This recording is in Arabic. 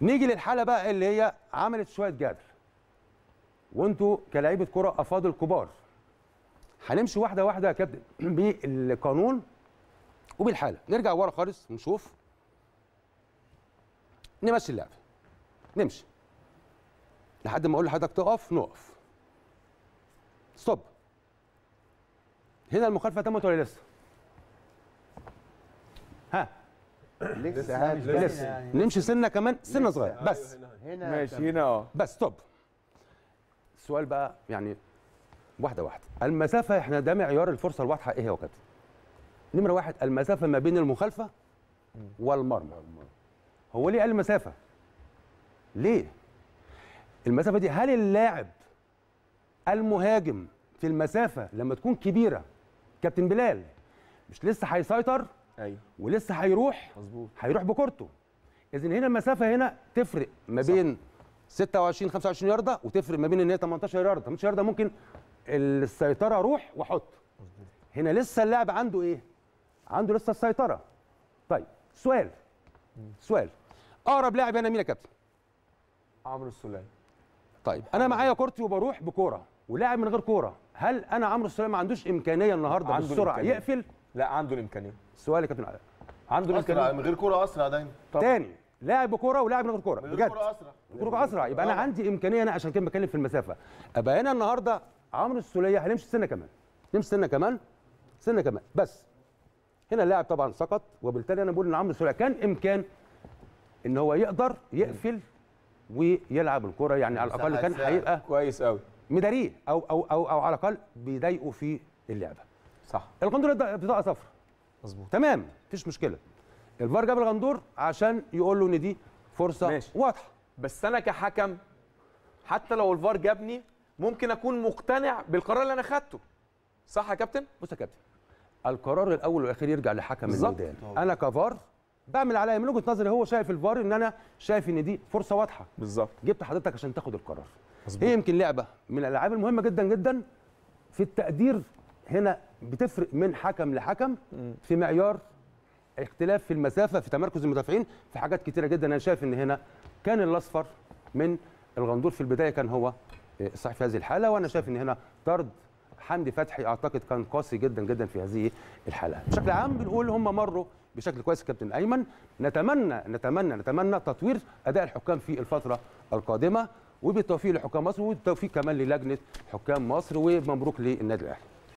نيجي للحاله بقى اللي هي عملت شويه جدل وانتوا كلاعيبه كره افاضل كبار هنمشي واحده واحده يا كابتن بالقانون وبالحاله نرجع ورا خالص ونشوف نمشي اللعب نمشي لحد ما اقول لحضرتك تقف نقف ستوب هنا المخالفه تمت ولا لسه ها لسه لسه يعني. نمشي سنه كمان سنه صغيره أيوة، بس هنا ماشي هنا اه بس ستوب السؤال بقى يعني واحده واحده المسافه احنا ده معيار الفرصه الواضحه ايه يا كابتن نمره واحد المسافه ما بين المخالفه والمرمى هو ليه قال المسافه ليه المسافه دي هل اللاعب المهاجم في المسافه لما تكون كبيره كابتن بلال مش لسه هيسيطر ايوه ولسه هيروح مظبوط هيروح بكورته اذا هنا المسافه هنا تفرق ما بين صح. 26 25 يارده وتفرق ما بين ان هي 18 يارده 18 يارده ممكن السيطره اروح واحط هنا لسه اللاعب عنده ايه عنده لسه السيطره طيب سؤال سؤال اقرب لاعب هنا مين يا كابتن عمرو السليم طيب انا معايا كورتي وبروح بكوره ولاعب من غير كوره هل انا عمرو السليم ما عندوش امكانيه النهارده بالسرعه يقفل لا عنده الامكانيه سؤال يا كابتن علاء عنده الامكانيه من غير كوره اسرع دايما تاني لاعب بكوره ولاعب من غير كوره بجد كوره اسرع كوره اسرع يبقى انا آه. عندي امكانيه انا عشان كده بتكلم في المسافه ابقى هنا النهارده عمرو السوليه هنمشي سنه كمان نمشي سنه كمان سنه كمان بس هنا اللاعب طبعا سقط وبالتالي انا بقول ان عمرو السوليه كان امكان ان هو يقدر يقفل ويلعب الكوره يعني على الاقل كان هيبقى كويس قوي مداريه او او او او على الاقل بيضايقه في اللعبه صح الغندور ده بطاقه صفراء مظبوط تمام مفيش مشكله الفار جاب الغندور عشان يقول له ان دي فرصه ماشي. واضحه بس انا كحكم حتى لو الفار جابني ممكن اكون مقتنع بالقرار اللي انا خدته صح يا كابتن بص يا كابتن القرار الاول والاخير يرجع لحكم الميدان انا كفار بعمل عليا من وجهه نظري هو شايف الفار ان انا شايف ان دي فرصه واضحه بالظبط جبت حضرتك عشان تاخد القرار مظبوط هي يمكن لعبه من الالعاب المهمه جدا جدا في التقدير هنا بتفرق من حكم لحكم في معيار اختلاف في المسافه في تمركز المدافعين في حاجات كتيره جدا انا شايف ان هنا كان الاصفر من الغندور في البدايه كان هو آه، صحيح في هذه الحاله وانا شايف ان هنا طرد حمدي فتحي اعتقد كان قاسي جدا جدا في هذه الحاله بشكل عام بنقول هم مروا بشكل كويس كابتن ايمن نتمنى نتمنى نتمنى تطوير اداء الحكام في الفتره القادمه وبالتوفيق لحكام مصر وبالتوفيق كمان للجنه حكام مصر ومبروك للنادي الاهلي